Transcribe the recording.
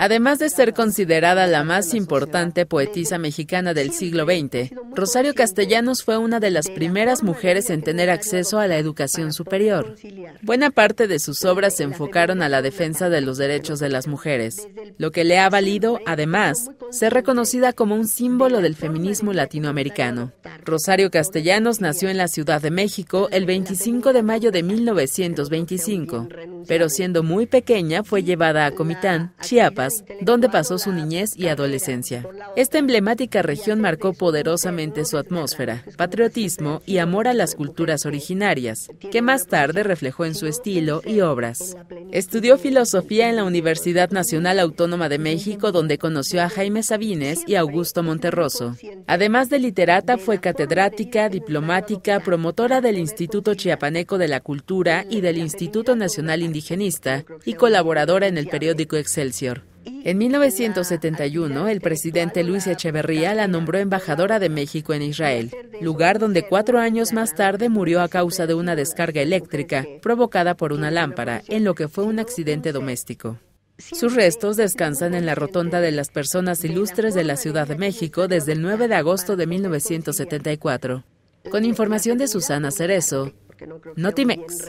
Además de ser considerada la más importante poetisa mexicana del siglo XX, Rosario Castellanos fue una de las primeras mujeres en tener acceso a la educación superior. Buena parte de sus obras se enfocaron a la defensa de los derechos de las mujeres lo que le ha valido, además, ser reconocida como un símbolo del feminismo latinoamericano. Rosario Castellanos nació en la Ciudad de México el 25 de mayo de 1925, pero siendo muy pequeña fue llevada a Comitán, Chiapas, donde pasó su niñez y adolescencia. Esta emblemática región marcó poderosamente su atmósfera, patriotismo y amor a las culturas originarias, que más tarde reflejó en su estilo y obras. Estudió filosofía en la Universidad Nacional Autónoma de México, donde conoció a Jaime Sabines y Augusto Monterroso. Además de literata, fue catedrática, diplomática, promotora del Instituto Chiapaneco de la Cultura y del Instituto Nacional Indigenista y colaboradora en el periódico Excelsior. En 1971, el presidente Luis Echeverría la nombró embajadora de México en Israel, lugar donde cuatro años más tarde murió a causa de una descarga eléctrica provocada por una lámpara, en lo que fue un accidente doméstico. Sus restos descansan en la Rotonda de las Personas Ilustres de la Ciudad de México desde el 9 de agosto de 1974. Con información de Susana Cerezo, Notimex.